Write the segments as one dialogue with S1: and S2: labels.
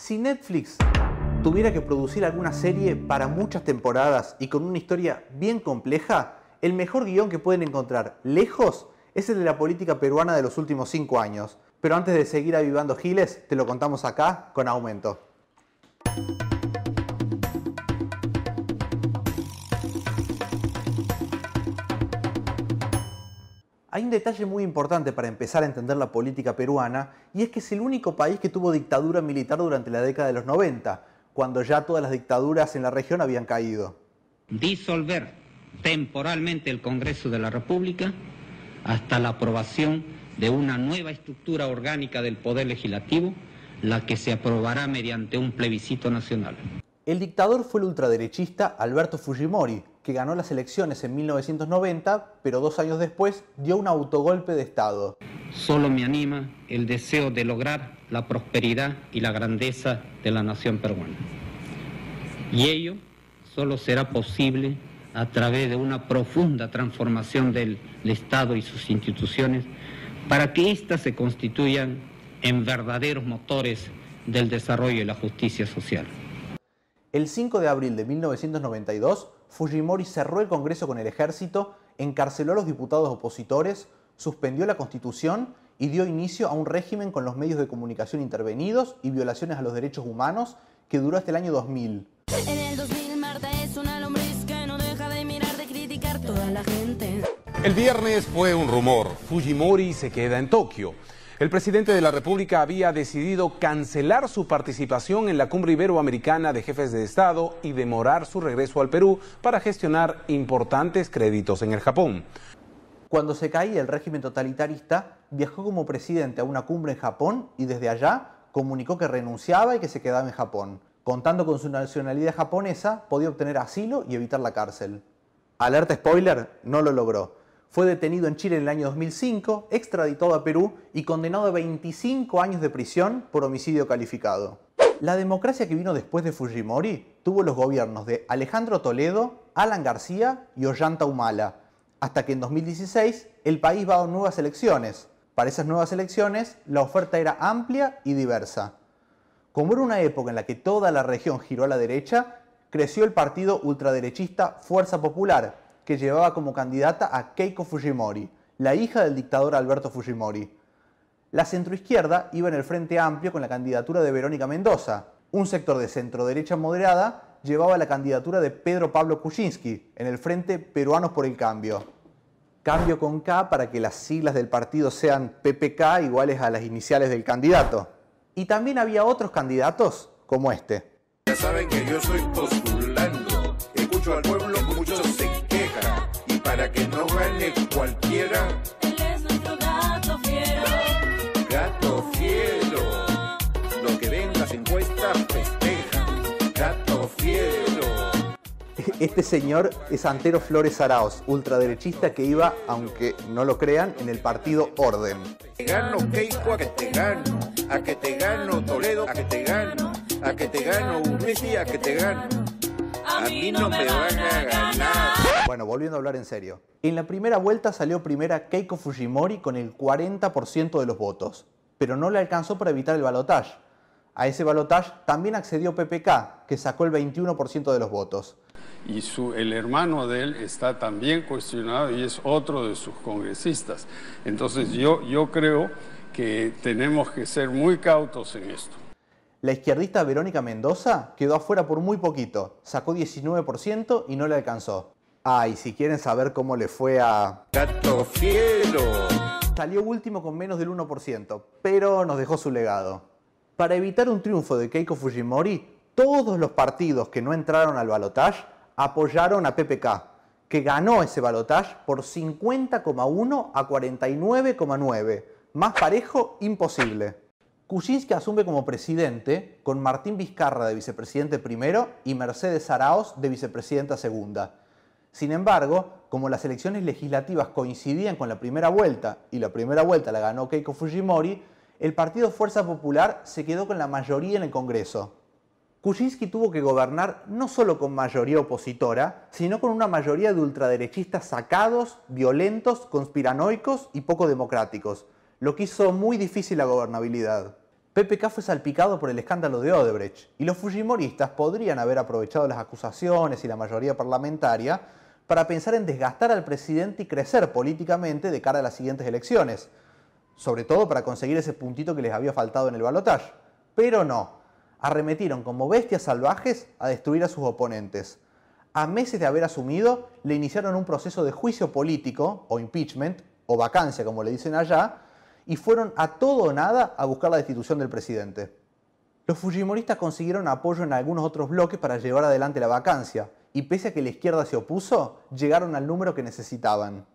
S1: Si Netflix tuviera que producir alguna serie para muchas temporadas y con una historia bien compleja, el mejor guión que pueden encontrar lejos es el de la política peruana de los últimos 5 años. Pero antes de seguir avivando giles, te lo contamos acá con aumento. Hay un detalle muy importante para empezar a entender la política peruana y es que es el único país que tuvo dictadura militar durante la década de los 90, cuando ya todas las dictaduras en la región habían caído. Disolver temporalmente el Congreso de la República hasta la aprobación de una nueva estructura orgánica del Poder Legislativo, la que se aprobará mediante un plebiscito nacional. El dictador fue el ultraderechista Alberto Fujimori, que ganó las elecciones en 1990, pero dos años después dio un autogolpe de Estado. Solo me anima el deseo de lograr la prosperidad y la grandeza de la nación peruana. Y ello solo será posible a través de una profunda transformación del, Estado y sus instituciones para que éstas se constituyan en verdaderos motores del desarrollo y la justicia social. El 5 de abril de 1992, Fujimori cerró el Congreso con el ejército, encarceló a los diputados opositores, suspendió la Constitución y dio inicio a un régimen con los medios de comunicación intervenidos y violaciones a los derechos humanos que duró hasta el año 2000. En el 2000 Marta es una lombriz no deja de mirar, de criticar toda la gente. El viernes fue un rumor, Fujimori se queda en Tokio. El presidente de la República había decidido cancelar su participación en la cumbre iberoamericana de jefes de Estado y demorar su regreso al Perú para gestionar importantes créditos en el Japón. Cuando se caía el régimen totalitarista, viajó como presidente a una cumbre en Japón y desde allá comunicó que renunciaba y que se quedaba en Japón. Contando con su nacionalidad japonesa, podía obtener asilo y evitar la cárcel. Alerta spoiler, no lo logró. Fue detenido en Chile en el año 2005, extraditado a Perú y condenado a 25 años de prisión por homicidio calificado. La democracia que vino después de Fujimori tuvo los gobiernos de Alejandro Toledo, Alan García y Ollanta Humala, hasta que en 2016 el país va a nuevas elecciones. Para esas nuevas elecciones la oferta era amplia y diversa. Como era una época en la que toda la región giró a la derecha, creció el partido ultraderechista Fuerza Popular, que llevaba como candidata a Keiko Fujimori, la hija del dictador Alberto Fujimori. La centroizquierda iba en el Frente Amplio con la candidatura de Verónica Mendoza. Un sector de centroderecha moderada llevaba la candidatura de Pedro Pablo Kuczynski en el Frente Peruanos por el Cambio. Cambio con K para que las siglas del partido sean PPK iguales a las iniciales del candidato. Y también había otros candidatos como este. Ya saben que yo estoy postulando, escucho al para que no gane cualquiera. Él es nuestro gato fiero. Gato fiero. Lo que venga se encuestas festeja. Gato fiero. Este señor es Antero Flores Araoz, ultraderechista que iba, aunque no lo crean, en el partido Orden. Te gano, Keiko, a que te gano, a que te gano, Toledo, a que te gano, a que te gano, Urresti, a que te gano a mí no me van a ganar. Bueno, volviendo a hablar en serio. En la primera vuelta salió primera Keiko Fujimori con el 40% de los votos, pero no le alcanzó para evitar el balotaje. A ese balotaje también accedió PPK, que sacó el 21% de los votos. Y su, el hermano de él está también cuestionado y es otro de sus congresistas. Entonces yo, yo creo que tenemos que ser muy cautos en esto. La izquierdista Verónica Mendoza quedó afuera por muy poquito, sacó 19% y no le alcanzó. Ay, si quieren saber cómo le fue a... Cato Salió último con menos del 1%, pero nos dejó su legado. Para evitar un triunfo de Keiko Fujimori, todos los partidos que no entraron al balotaje apoyaron a PPK, que ganó ese balotaje por 50,1 a 49,9. Más parejo, imposible. Kuczynski asume como presidente con Martín Vizcarra de vicepresidente primero y Mercedes Araoz de vicepresidenta segunda. Sin embargo, como las elecciones legislativas coincidían con la primera vuelta y la primera vuelta la ganó Keiko Fujimori, el partido Fuerza Popular se quedó con la mayoría en el Congreso. Kuczynski tuvo que gobernar no solo con mayoría opositora, sino con una mayoría de ultraderechistas sacados, violentos, conspiranoicos y poco democráticos, lo que hizo muy difícil la gobernabilidad. PPK fue salpicado por el escándalo de Odebrecht y los Fujimoristas podrían haber aprovechado las acusaciones y la mayoría parlamentaria para pensar en desgastar al presidente y crecer políticamente de cara a las siguientes elecciones, sobre todo para conseguir ese puntito que les había faltado en el balotaje. Pero no, arremetieron como bestias salvajes a destruir a sus oponentes. A meses de haber asumido, le iniciaron un proceso de juicio político, o impeachment, o vacancia como le dicen allá, y fueron a todo o nada a buscar la destitución del presidente. Los fujimoristas consiguieron apoyo en algunos otros bloques para llevar adelante la vacancia, y pese a que la izquierda se opuso, llegaron al número que necesitaban.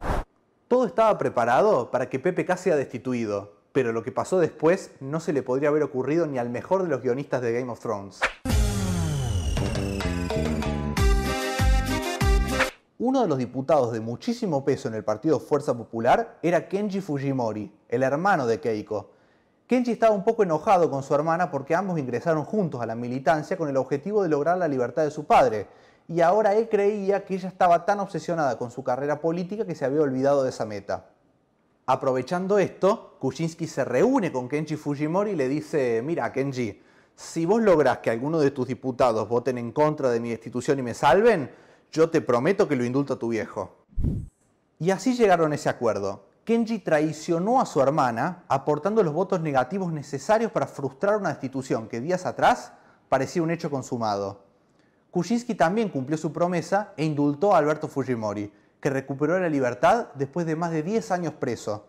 S1: Todo estaba preparado para que PPK sea destituido, pero lo que pasó después no se le podría haber ocurrido ni al mejor de los guionistas de Game of Thrones. Uno de los diputados de muchísimo peso en el partido Fuerza Popular era Kenji Fujimori, el hermano de Keiko. Kenji estaba un poco enojado con su hermana porque ambos ingresaron juntos a la militancia con el objetivo de lograr la libertad de su padre, y ahora él creía que ella estaba tan obsesionada con su carrera política que se había olvidado de esa meta. Aprovechando esto, Kuczynski se reúne con Kenji Fujimori y le dice, mira Kenji, si vos lográs que alguno de tus diputados voten en contra de mi destitución y me salven, yo te prometo que lo indulto a tu viejo. Y así llegaron a ese acuerdo. Kenji traicionó a su hermana aportando los votos negativos necesarios para frustrar una destitución que días atrás parecía un hecho consumado. Kuczynski también cumplió su promesa e indultó a Alberto Fujimori, que recuperó la libertad después de más de 10 años preso.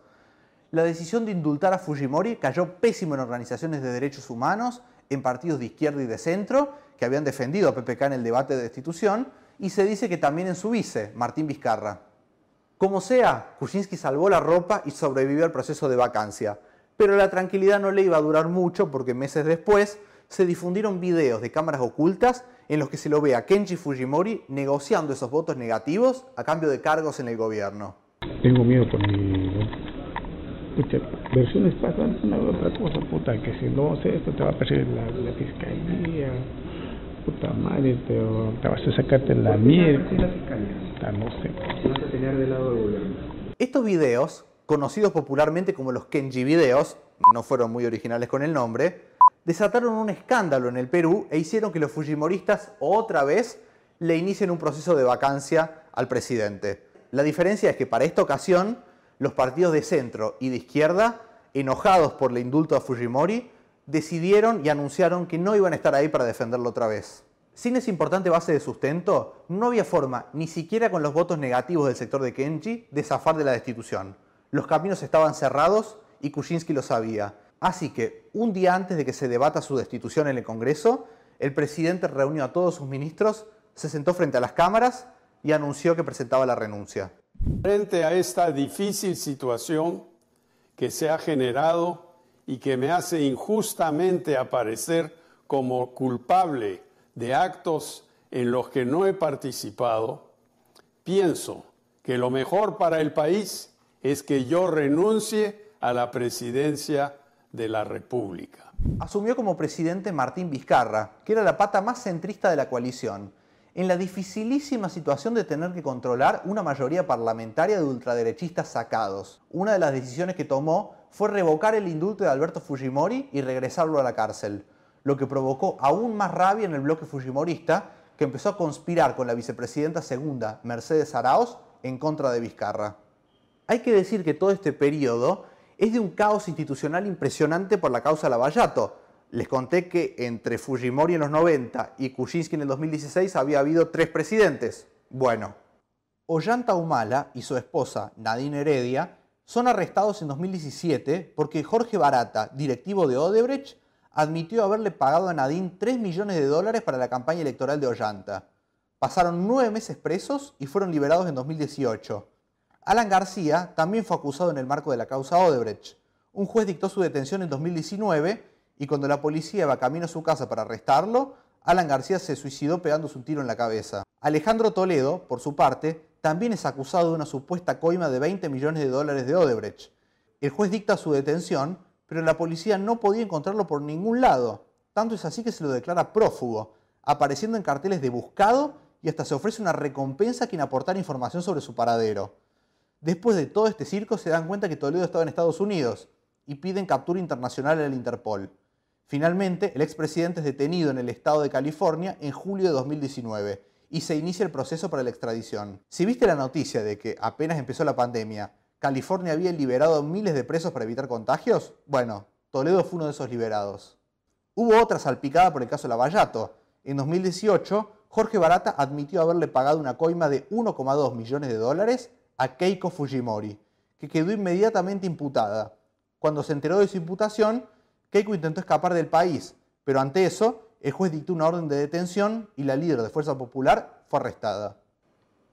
S1: La decisión de indultar a Fujimori cayó pésimo en organizaciones de derechos humanos, en partidos de izquierda y de centro, que habían defendido a PPK en el debate de destitución, y se dice que también en su vice, Martín Vizcarra. Como sea, Kuczynski salvó la ropa y sobrevivió al proceso de vacancia. Pero la tranquilidad no le iba a durar mucho porque meses después se difundieron videos de cámaras ocultas en los que se lo ve a Kenji Fujimori negociando esos votos negativos a cambio de cargos en el gobierno. Tengo miedo por mi... Escucha, versiones pasan una otra cosa, puta, que si no sé, esto te va a perder la fiscalía puta madre, te, sacarte la mierda. Ah, Estos videos, conocidos popularmente como los Kenji videos, no fueron muy originales con el nombre, desataron un escándalo en el Perú e hicieron que los fujimoristas otra vez le inicien un proceso de vacancia al presidente. La diferencia es que para esta ocasión los partidos de centro y de izquierda, enojados por el indulto a Fujimori, decidieron y anunciaron que no iban a estar ahí para defenderlo otra vez. Sin esa importante base de sustento, no había forma, ni siquiera con los votos negativos del sector de Kenji, de zafar de la destitución. Los caminos estaban cerrados y Kuczynski lo sabía. Así que, un día antes de que se debata su destitución en el Congreso, el presidente reunió a todos sus ministros, se sentó frente a las cámaras y anunció que presentaba la renuncia. Frente a esta difícil situación que se ha generado y que me hace injustamente aparecer como culpable de actos en los que no he participado, pienso que lo mejor para el país es que yo renuncie a la presidencia de la República. Asumió como presidente Martín Vizcarra, que era la pata más centrista de la coalición, en la dificilísima situación de tener que controlar una mayoría parlamentaria de ultraderechistas sacados. Una de las decisiones que tomó fue revocar el indulto de Alberto Fujimori y regresarlo a la cárcel, lo que provocó aún más rabia en el bloque fujimorista, que empezó a conspirar con la vicepresidenta segunda, Mercedes Araoz, en contra de Vizcarra. Hay que decir que todo este periodo es de un caos institucional impresionante por la causa Lavallato. Les conté que entre Fujimori en los 90 y Kuczynski en el 2016 había habido tres presidentes. Bueno, Ollanta Humala y su esposa Nadine Heredia son arrestados en 2017 porque Jorge Barata, directivo de Odebrecht, admitió haberle pagado a Nadine 3 millones de dólares para la campaña electoral de Ollanta. Pasaron nueve meses presos y fueron liberados en 2018. Alan García también fue acusado en el marco de la causa Odebrecht. Un juez dictó su detención en 2019 y cuando la policía va camino a su casa para arrestarlo, Alan García se suicidó pegándose un tiro en la cabeza. Alejandro Toledo, por su parte, también es acusado de una supuesta coima de 20 millones de dólares de Odebrecht. El juez dicta su detención, pero la policía no podía encontrarlo por ningún lado. Tanto es así que se lo declara prófugo, apareciendo en carteles de buscado y hasta se ofrece una recompensa a quien aportara información sobre su paradero. Después de todo este circo se dan cuenta que Toledo estaba en Estados Unidos y piden captura internacional al Interpol. Finalmente, el expresidente es detenido en el estado de California en julio de 2019 y se inicia el proceso para la extradición. Si viste la noticia de que apenas empezó la pandemia, California había liberado miles de presos para evitar contagios, bueno, Toledo fue uno de esos liberados. Hubo otra salpicada por el caso Lavallato. En 2018, Jorge Barata admitió haberle pagado una coima de 1,2 millones de dólares a Keiko Fujimori, que quedó inmediatamente imputada. Cuando se enteró de su imputación, Keiko intentó escapar del país, pero ante eso el juez dictó una orden de detención y la líder de Fuerza Popular fue arrestada.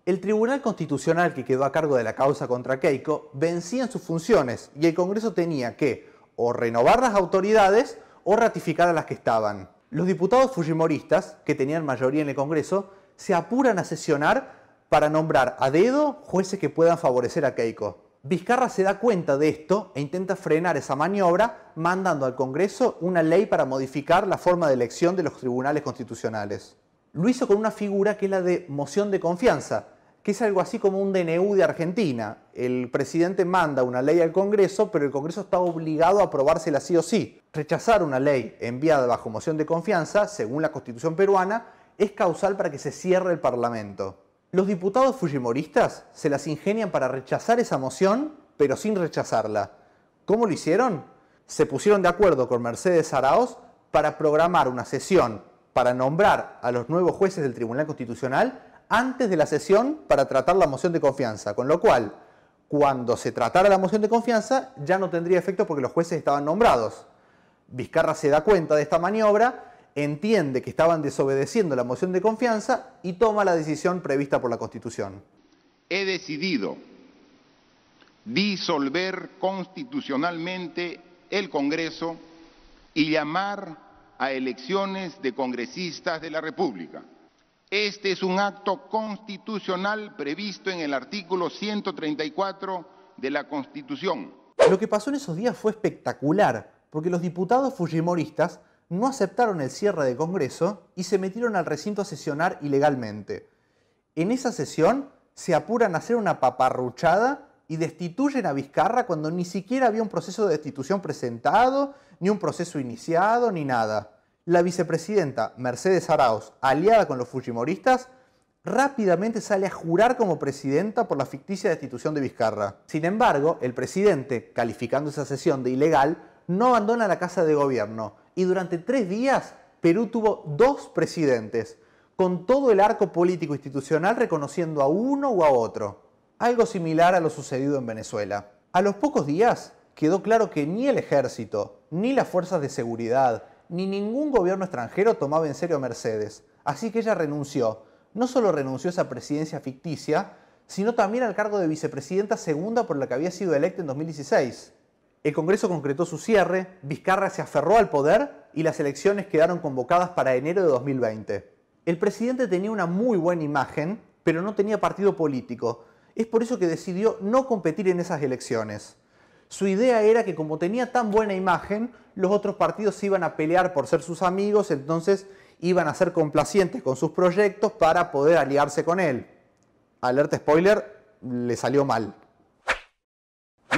S1: El Tribunal Constitucional que quedó a cargo de la causa contra Keiko vencía en sus funciones y el Congreso tenía que o renovar las autoridades o ratificar a las que estaban. Los diputados fujimoristas, que tenían mayoría en el Congreso, se apuran a sesionar para nombrar a dedo jueces que puedan favorecer a Keiko. Vizcarra se da cuenta de esto e intenta frenar esa maniobra mandando al Congreso una ley para modificar la forma de elección de los tribunales constitucionales. Lo hizo con una figura que es la de moción de confianza, que es algo así como un DNU de Argentina. El presidente manda una ley al Congreso, pero el Congreso está obligado a aprobársela sí o sí. Rechazar una ley enviada bajo moción de confianza, según la Constitución peruana, es causal para que se cierre el Parlamento. Los diputados fujimoristas se las ingenian para rechazar esa moción, pero sin rechazarla. ¿Cómo lo hicieron? Se pusieron de acuerdo con Mercedes Araoz para programar una sesión para nombrar a los nuevos jueces del Tribunal Constitucional antes de la sesión para tratar la moción de confianza, con lo cual, cuando se tratara la moción de confianza, ya no tendría efecto porque los jueces estaban nombrados. Vizcarra se da cuenta de esta maniobra entiende que estaban desobedeciendo la moción de confianza y toma la decisión prevista por la Constitución. He decidido disolver constitucionalmente el Congreso y llamar a elecciones de congresistas de la República. Este es un acto constitucional previsto en el artículo 134 de la Constitución. Lo que pasó en esos días fue espectacular, porque los diputados fujimoristas no aceptaron el cierre de Congreso y se metieron al recinto a sesionar ilegalmente. En esa sesión se apuran a hacer una paparruchada y destituyen a Vizcarra cuando ni siquiera había un proceso de destitución presentado, ni un proceso iniciado, ni nada. La vicepresidenta Mercedes Arauz, aliada con los Fujimoristas, rápidamente sale a jurar como presidenta por la ficticia destitución de Vizcarra. Sin embargo, el presidente, calificando esa sesión de ilegal, no abandona la casa de gobierno, y durante tres días Perú tuvo dos presidentes, con todo el arco político institucional reconociendo a uno u a otro, algo similar a lo sucedido en Venezuela. A los pocos días quedó claro que ni el ejército, ni las fuerzas de seguridad, ni ningún gobierno extranjero tomaba en serio a Mercedes, así que ella renunció. No solo renunció a esa presidencia ficticia, sino también al cargo de vicepresidenta segunda por la que había sido electa en 2016. El Congreso concretó su cierre, Vizcarra se aferró al poder y las elecciones quedaron convocadas para enero de 2020. El presidente tenía una muy buena imagen, pero no tenía partido político. Es por eso que decidió no competir en esas elecciones. Su idea era que como tenía tan buena imagen, los otros partidos se iban a pelear por ser sus amigos, entonces iban a ser complacientes con sus proyectos para poder aliarse con él. Alerta spoiler, le salió mal.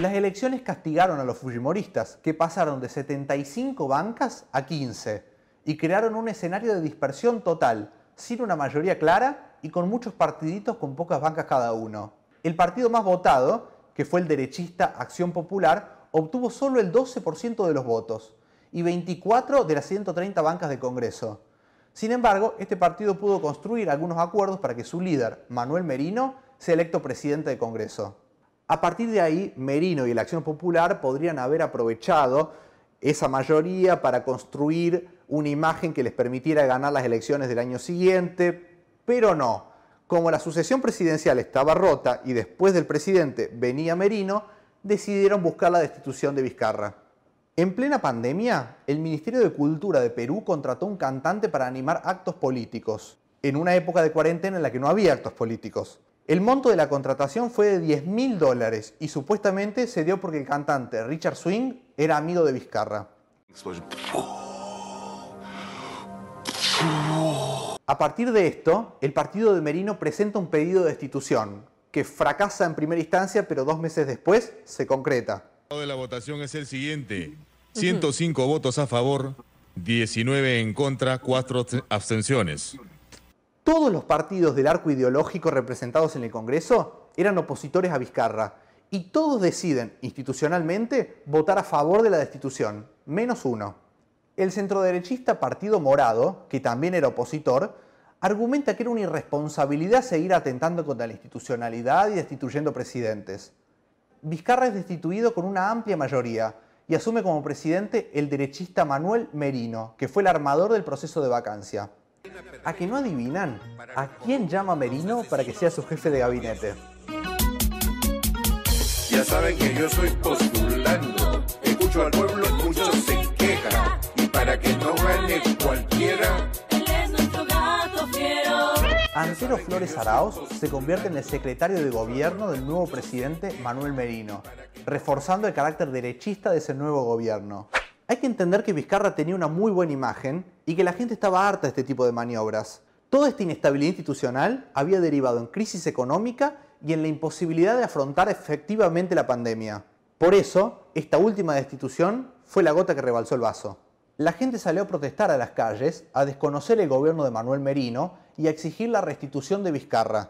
S1: Las elecciones castigaron a los fujimoristas, que pasaron de 75 bancas a 15 y crearon un escenario de dispersión total, sin una mayoría clara y con muchos partiditos con pocas bancas cada uno. El partido más votado, que fue el derechista Acción Popular, obtuvo solo el 12% de los votos y 24 de las 130 bancas de Congreso. Sin embargo, este partido pudo construir algunos acuerdos para que su líder, Manuel Merino, sea electo presidente de Congreso. A partir de ahí, Merino y la Acción Popular podrían haber aprovechado esa mayoría para construir una imagen que les permitiera ganar las elecciones del año siguiente, pero no. Como la sucesión presidencial estaba rota y después del presidente venía Merino, decidieron buscar la destitución de Vizcarra. En plena pandemia, el Ministerio de Cultura de Perú contrató un cantante para animar actos políticos, en una época de cuarentena en la que no había actos políticos. El monto de la contratación fue de 10.000 mil dólares y supuestamente se dio porque el cantante Richard Swing era amigo de Vizcarra. A partir de esto, el partido de Merino presenta un pedido de destitución, que fracasa en primera instancia, pero dos meses después se concreta. El de la votación es el siguiente: 105 votos a favor, 19 en contra, 4 abstenciones. Todos los partidos del arco ideológico representados en el Congreso eran opositores a Vizcarra y todos deciden, institucionalmente, votar a favor de la destitución, menos uno. El centroderechista Partido Morado, que también era opositor, argumenta que era una irresponsabilidad seguir atentando contra la institucionalidad y destituyendo presidentes. Vizcarra es destituido con una amplia mayoría y asume como presidente el derechista Manuel Merino, que fue el armador del proceso de vacancia. A que no adivinan a quién llama Merino para que sea su jefe de gabinete. Ya saben que yo soy postulando, al pueblo, y para que no cualquiera. Antero Flores Arauz se convierte en el secretario de gobierno del nuevo presidente Manuel Merino, reforzando el carácter derechista de ese nuevo gobierno. Hay que entender que Vizcarra tenía una muy buena imagen y que la gente estaba harta de este tipo de maniobras. Toda esta inestabilidad institucional había derivado en crisis económica y en la imposibilidad de afrontar efectivamente la pandemia. Por eso, esta última destitución fue la gota que rebalsó el vaso. La gente salió a protestar a las calles, a desconocer el gobierno de Manuel Merino y a exigir la restitución de Vizcarra.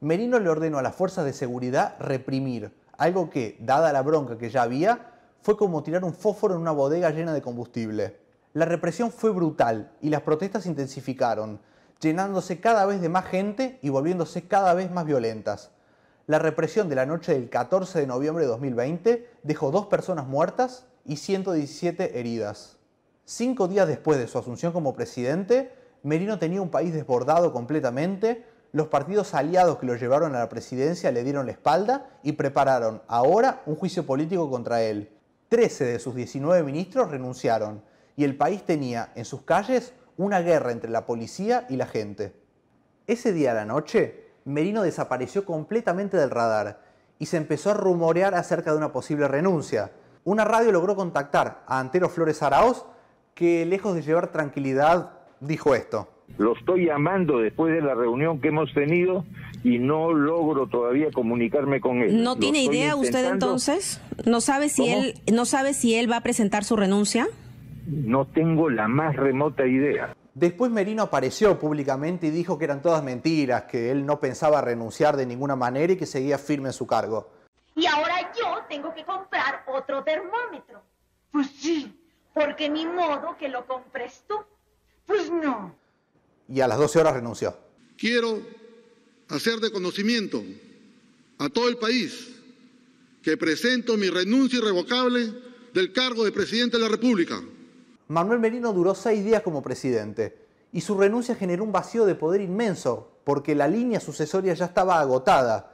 S1: Merino le ordenó a las fuerzas de seguridad reprimir, algo que, dada la bronca que ya había, fue como tirar un fósforo en una bodega llena de combustible. La represión fue brutal y las protestas intensificaron, llenándose cada vez de más gente y volviéndose cada vez más violentas. La represión de la noche del 14 de noviembre de 2020 dejó dos personas muertas y 117 heridas. Cinco días después de su asunción como presidente, Merino tenía un país desbordado completamente, los partidos aliados que lo llevaron a la presidencia le dieron la espalda y prepararon ahora un juicio político contra él. 13 de sus 19 ministros renunciaron y el país tenía en sus calles una guerra entre la policía y la gente. Ese día a la noche, Merino desapareció completamente del radar y se empezó a rumorear acerca de una posible renuncia. Una radio logró contactar a Antero Flores Araoz, que lejos de llevar tranquilidad, dijo esto. Lo estoy llamando después de la reunión que hemos tenido y no logro todavía comunicarme con él. ¿No tiene idea usted entonces? ¿No sabe si él no sabe si él va a presentar su renuncia? No tengo la más remota idea. Después Merino apareció públicamente y dijo que eran todas mentiras, que él no pensaba renunciar de ninguna manera y que seguía firme en su cargo. Y ahora yo tengo que comprar otro termómetro. Pues sí, porque mi modo que lo compres tú. Pues no. Y a las 12 horas renunció. Quiero hacer de conocimiento a todo el país que presento mi renuncia irrevocable del cargo de presidente de la República. Manuel Merino duró seis días como presidente y su renuncia generó un vacío de poder inmenso porque la línea sucesoria ya estaba agotada.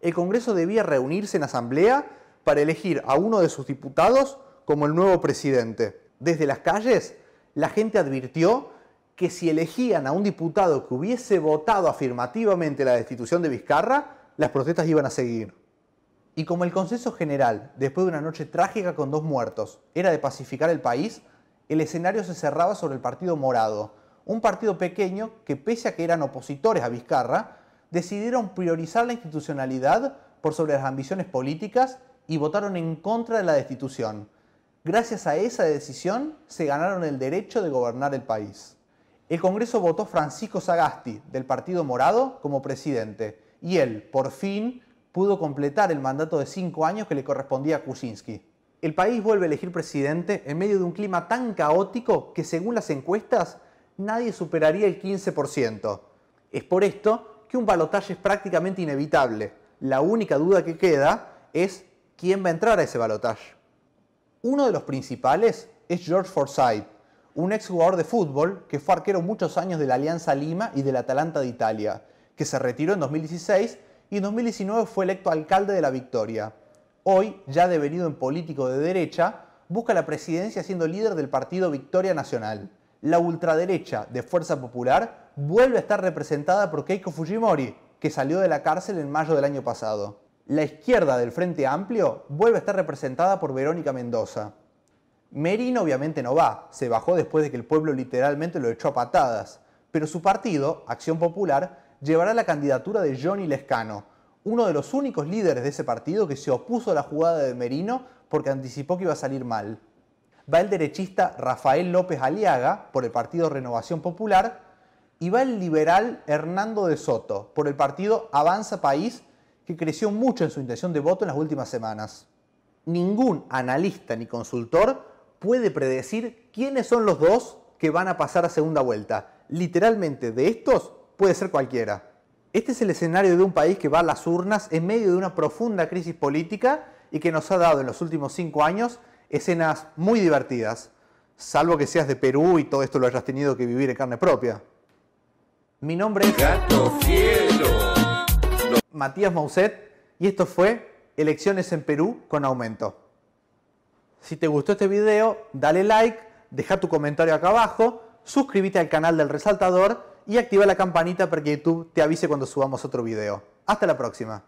S1: El Congreso debía reunirse en asamblea para elegir a uno de sus diputados como el nuevo presidente. Desde las calles, la gente advirtió que si elegían a un diputado que hubiese votado afirmativamente la destitución de Vizcarra, las protestas iban a seguir. Y como el consenso general, después de una noche trágica con dos muertos, era de pacificar el país, el escenario se cerraba sobre el Partido Morado, un partido pequeño que pese a que eran opositores a Vizcarra, decidieron priorizar la institucionalidad por sobre las ambiciones políticas y votaron en contra de la destitución. Gracias a esa decisión se ganaron el derecho de gobernar el país el Congreso votó Francisco Sagasti, del Partido Morado, como presidente, y él, por fin, pudo completar el mandato de cinco años que le correspondía a Kuczynski. El país vuelve a elegir presidente en medio de un clima tan caótico que, según las encuestas, nadie superaría el 15%. Es por esto que un balotaje es prácticamente inevitable. La única duda que queda es quién va a entrar a ese balotaje. Uno de los principales es George Forsyth, un exjugador de fútbol que fue arquero muchos años de la Alianza Lima y del Atalanta de Italia, que se retiró en 2016 y en 2019 fue electo alcalde de La Victoria. Hoy, ya devenido en político de derecha, busca la presidencia siendo líder del partido Victoria Nacional. La ultraderecha de Fuerza Popular vuelve a estar representada por Keiko Fujimori, que salió de la cárcel en mayo del año pasado. La izquierda del Frente Amplio vuelve a estar representada por Verónica Mendoza. Merino obviamente no va, se bajó después de que el pueblo literalmente lo echó a patadas, pero su partido, Acción Popular, llevará la candidatura de Johnny Lescano, uno de los únicos líderes de ese partido que se opuso a la jugada de Merino porque anticipó que iba a salir mal. Va el derechista Rafael López Aliaga por el partido Renovación Popular y va el liberal Hernando de Soto por el partido Avanza País que creció mucho en su intención de voto en las últimas semanas. Ningún analista ni consultor puede predecir quiénes son los dos que van a pasar a segunda vuelta. Literalmente, de estos puede ser cualquiera. Este es el escenario de un país que va a las urnas en medio de una profunda crisis política y que nos ha dado en los últimos cinco años escenas muy divertidas, salvo que seas de Perú y todo esto lo hayas tenido que vivir en carne propia. Mi nombre es Gato Matías Mauset y esto fue Elecciones en Perú con aumento. Si te gustó este video, dale like, deja tu comentario acá abajo, suscríbete al canal del resaltador y activa la campanita para que YouTube te avise cuando subamos otro video. Hasta la próxima.